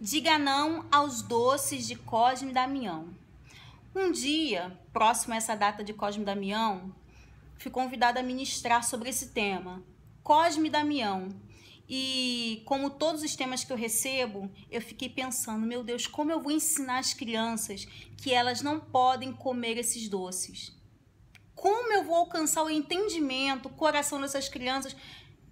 Diga não aos doces de Cosme Damião. Um dia, próximo a essa data de Cosme Damião, fui convidada a ministrar sobre esse tema, Cosme Damião. E como todos os temas que eu recebo, eu fiquei pensando, meu Deus, como eu vou ensinar as crianças que elas não podem comer esses doces? Como eu vou alcançar o entendimento, o coração dessas crianças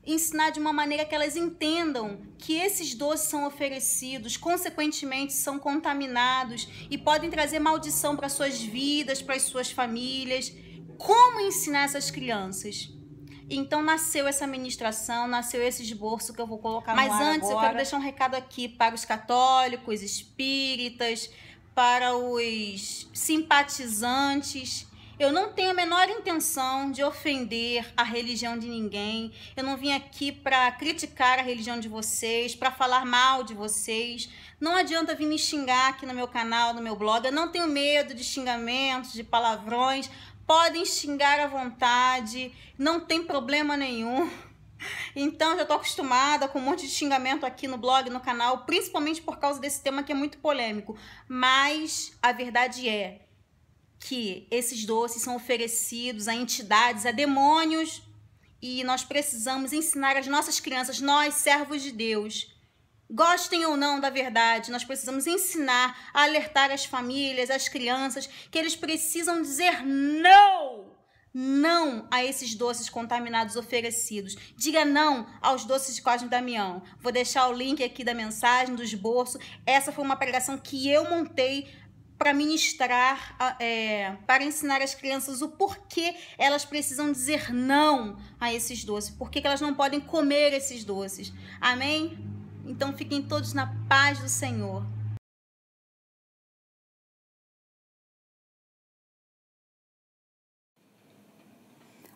ensinar de uma maneira que elas entendam que esses doces são oferecidos, consequentemente são contaminados e podem trazer maldição para suas vidas, para as suas famílias. Como ensinar essas crianças? Então nasceu essa ministração, nasceu esse esboço que eu vou colocar Mas no Mas antes agora. eu quero deixar um recado aqui para os católicos, espíritas, para os simpatizantes eu não tenho a menor intenção de ofender a religião de ninguém. Eu não vim aqui para criticar a religião de vocês, para falar mal de vocês. Não adianta vir me xingar aqui no meu canal, no meu blog. Eu não tenho medo de xingamentos, de palavrões. Podem xingar à vontade, não tem problema nenhum. Então, já estou acostumada com um monte de xingamento aqui no blog, no canal, principalmente por causa desse tema que é muito polêmico. Mas a verdade é, que esses doces são oferecidos a entidades, a demônios, e nós precisamos ensinar as nossas crianças, nós, servos de Deus, gostem ou não da verdade, nós precisamos ensinar, alertar as famílias, as crianças, que eles precisam dizer não! Não a esses doces contaminados oferecidos. Diga não aos doces de Cosme Damião. Vou deixar o link aqui da mensagem, do esboço. Essa foi uma pregação que eu montei para ministrar, é, para ensinar as crianças o porquê elas precisam dizer não a esses doces, porquê que elas não podem comer esses doces. Amém? Então fiquem todos na paz do Senhor.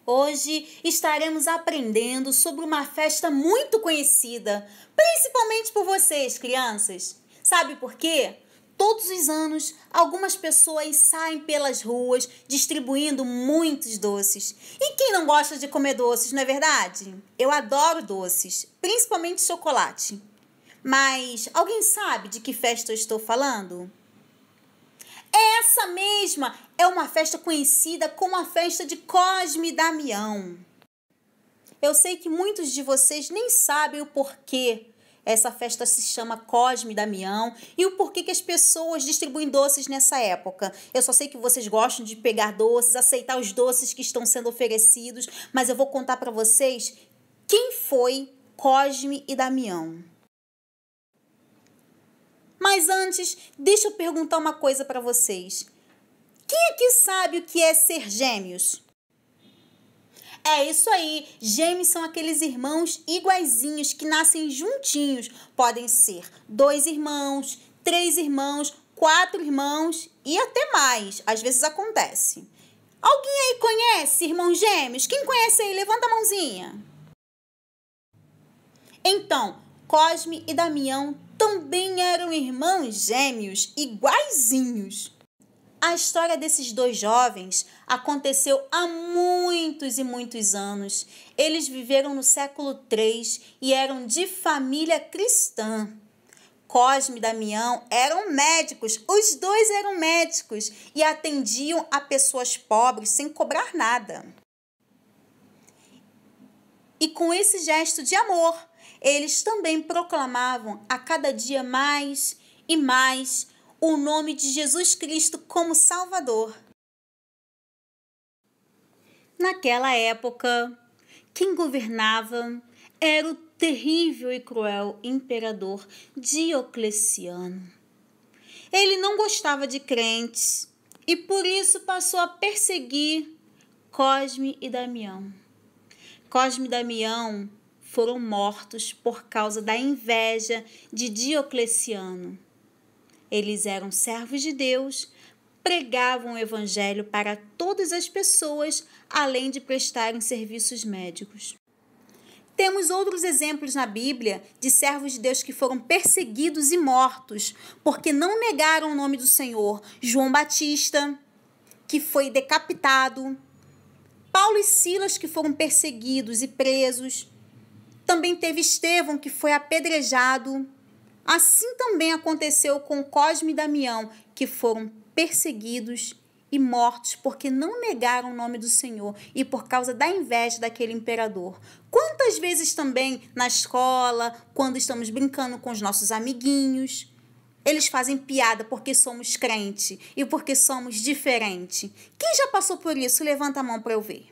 Hoje estaremos aprendendo sobre uma festa muito conhecida, principalmente por vocês, crianças. Sabe por quê? Todos os anos, algumas pessoas saem pelas ruas distribuindo muitos doces. E quem não gosta de comer doces, não é verdade? Eu adoro doces, principalmente chocolate. Mas alguém sabe de que festa eu estou falando? Essa mesma é uma festa conhecida como a festa de Cosme Damião. Eu sei que muitos de vocês nem sabem o porquê essa festa se chama Cosme Damião. E o porquê que as pessoas distribuem doces nessa época? Eu só sei que vocês gostam de pegar doces, aceitar os doces que estão sendo oferecidos, mas eu vou contar para vocês quem foi Cosme e Damião. Mas antes, deixa eu perguntar uma coisa para vocês. Quem aqui sabe o que é ser gêmeos? É isso aí. Gêmeos são aqueles irmãos iguaizinhos que nascem juntinhos. Podem ser dois irmãos, três irmãos, quatro irmãos e até mais. Às vezes acontece. Alguém aí conhece irmãos gêmeos? Quem conhece aí? Levanta a mãozinha. Então, Cosme e Damião também eram irmãos gêmeos, iguaizinhos. A história desses dois jovens aconteceu há muitos e muitos anos. Eles viveram no século III e eram de família cristã. Cosme e Damião eram médicos, os dois eram médicos e atendiam a pessoas pobres sem cobrar nada. E com esse gesto de amor, eles também proclamavam a cada dia mais e mais o nome de Jesus Cristo como Salvador. Naquela época, quem governava era o terrível e cruel imperador Diocleciano. Ele não gostava de crentes e por isso passou a perseguir Cosme e Damião. Cosme e Damião foram mortos por causa da inveja de Diocleciano. Eles eram servos de Deus, pregavam o evangelho para todas as pessoas, além de prestarem serviços médicos. Temos outros exemplos na Bíblia de servos de Deus que foram perseguidos e mortos porque não negaram o nome do Senhor. João Batista, que foi decapitado. Paulo e Silas, que foram perseguidos e presos. Também teve Estevão, que foi apedrejado. Assim também aconteceu com Cosme e Damião, que foram perseguidos e mortos porque não negaram o nome do Senhor e por causa da inveja daquele imperador. Quantas vezes também na escola, quando estamos brincando com os nossos amiguinhos, eles fazem piada porque somos crente e porque somos diferente. Quem já passou por isso, levanta a mão para eu ver.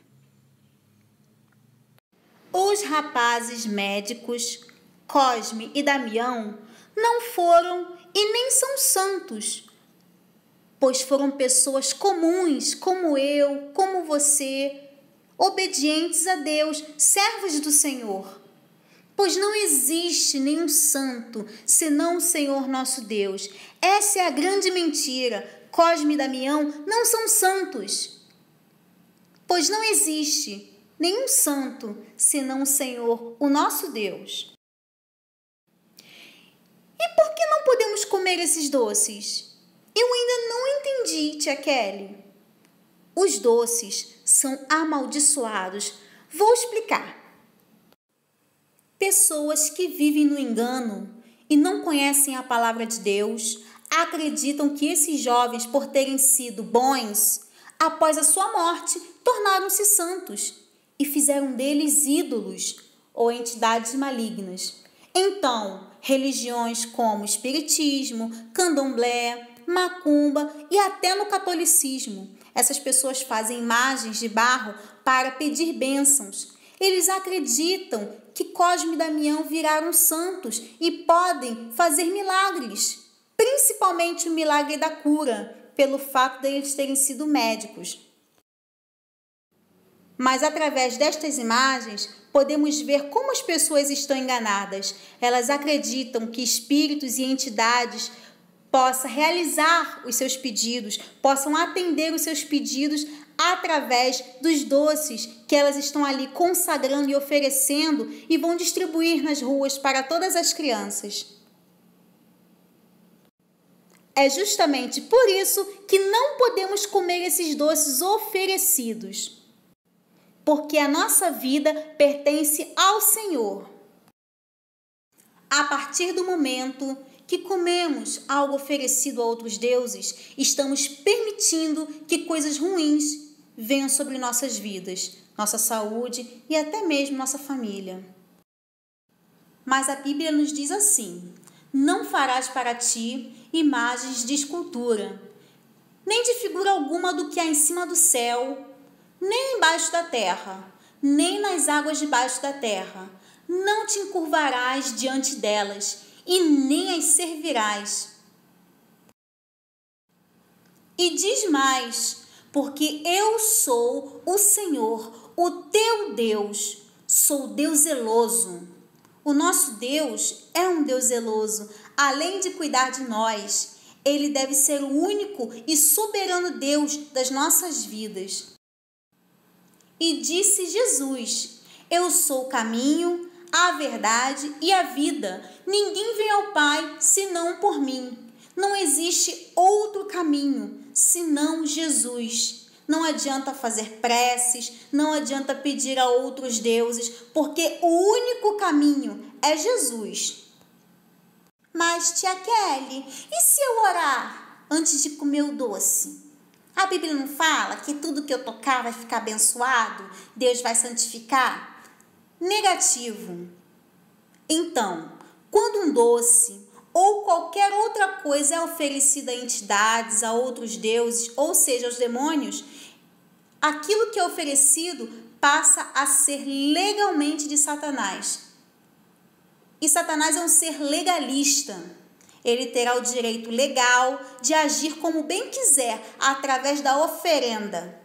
Os rapazes médicos Cosme e Damião não foram e nem são santos, pois foram pessoas comuns, como eu, como você, obedientes a Deus, servos do Senhor. Pois não existe nenhum santo senão o Senhor nosso Deus. Essa é a grande mentira. Cosme e Damião não são santos. Pois não existe nenhum santo senão o Senhor, o nosso Deus. E por que não podemos comer esses doces? Eu ainda não entendi, tia Kelly. Os doces são amaldiçoados. Vou explicar. Pessoas que vivem no engano e não conhecem a palavra de Deus acreditam que esses jovens, por terem sido bons, após a sua morte, tornaram-se santos e fizeram deles ídolos ou entidades malignas. Então, religiões como espiritismo, candomblé, macumba e até no catolicismo. Essas pessoas fazem imagens de barro para pedir bênçãos. Eles acreditam que Cosme e Damião viraram santos e podem fazer milagres, principalmente o milagre da cura, pelo fato de eles terem sido médicos mas através destas imagens podemos ver como as pessoas estão enganadas. Elas acreditam que espíritos e entidades possa realizar os seus pedidos, possam atender os seus pedidos através dos doces que elas estão ali consagrando e oferecendo e vão distribuir nas ruas para todas as crianças. É justamente por isso que não podemos comer esses doces oferecidos porque a nossa vida pertence ao Senhor. A partir do momento que comemos algo oferecido a outros deuses, estamos permitindo que coisas ruins venham sobre nossas vidas, nossa saúde e até mesmo nossa família. Mas a Bíblia nos diz assim: Não farás para ti imagens de escultura, nem de figura alguma do que há em cima do céu, nem embaixo da terra, nem nas águas debaixo da terra. Não te encurvarás diante delas, e nem as servirás. E diz mais: Porque eu sou o Senhor, o teu Deus, sou Deus zeloso. O nosso Deus é um Deus zeloso, além de cuidar de nós, ele deve ser o único e soberano Deus das nossas vidas. E disse Jesus: Eu sou o caminho, a verdade e a vida. Ninguém vem ao Pai senão por mim. Não existe outro caminho senão Jesus. Não adianta fazer preces, não adianta pedir a outros deuses, porque o único caminho é Jesus. Mas, tia Kelly, e se eu orar antes de comer o doce? A Bíblia não fala que tudo que eu tocar vai ficar abençoado, Deus vai santificar? Negativo. Então, quando um doce ou qualquer outra coisa é oferecida a entidades, a outros deuses, ou seja, aos demônios, aquilo que é oferecido passa a ser legalmente de Satanás. E Satanás é um ser legalista. Ele terá o direito legal de agir como bem quiser através da oferenda.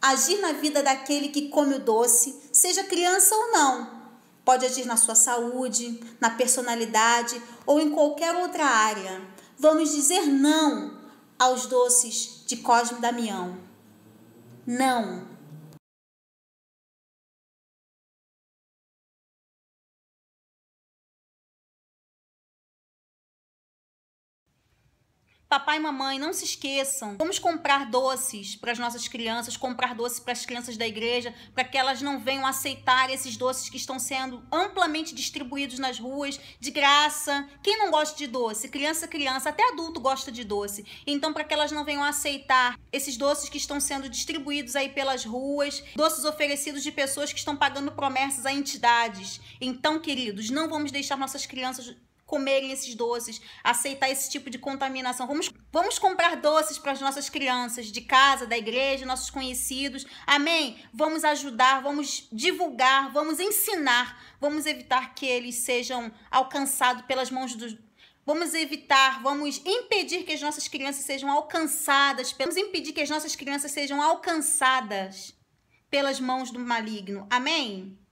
Agir na vida daquele que come o doce, seja criança ou não. Pode agir na sua saúde, na personalidade ou em qualquer outra área. Vamos dizer não aos doces de Cosme Damião. Não Papai e mamãe, não se esqueçam. Vamos comprar doces para as nossas crianças, comprar doces para as crianças da igreja, para que elas não venham aceitar esses doces que estão sendo amplamente distribuídos nas ruas, de graça. Quem não gosta de doce? Criança, criança, até adulto gosta de doce. Então, para que elas não venham aceitar esses doces que estão sendo distribuídos aí pelas ruas, doces oferecidos de pessoas que estão pagando promessas a entidades. Então, queridos, não vamos deixar nossas crianças comerem esses doces, aceitar esse tipo de contaminação. Vamos, vamos comprar doces para as nossas crianças de casa, da igreja, nossos conhecidos. Amém? Vamos ajudar, vamos divulgar, vamos ensinar, vamos evitar que eles sejam alcançados pelas mãos dos. Vamos evitar, vamos impedir que as nossas crianças sejam alcançadas, vamos impedir que as nossas crianças sejam alcançadas pelas mãos do maligno. Amém?